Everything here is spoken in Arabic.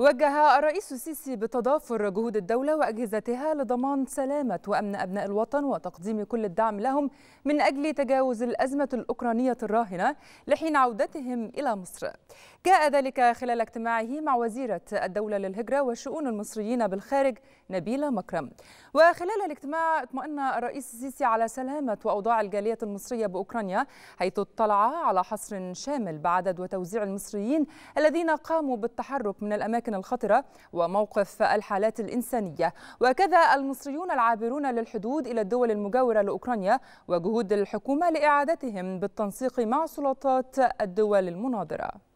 وجه الرئيس السيسي بتضافر جهود الدولة وأجهزتها لضمان سلامة وأمن أبناء الوطن وتقديم كل الدعم لهم من أجل تجاوز الأزمة الأوكرانية الراهنة لحين عودتهم إلى مصر جاء ذلك خلال اجتماعه مع وزيرة الدولة للهجرة وشؤون المصريين بالخارج نبيلة مكرم وخلال الاجتماع اطمأن الرئيس السيسي على سلامة وأوضاع الجالية المصرية بأوكرانيا حيث اطلع على حصر شامل بعدد وتوزيع المصريين الذين قاموا بالتحرك من الأماكن الخطرة وموقف الحالات الإنسانية وكذا المصريون العابرون للحدود إلى الدول المجاورة لأوكرانيا وجهود الحكومة لإعادتهم بالتنسيق مع سلطات الدول المناظره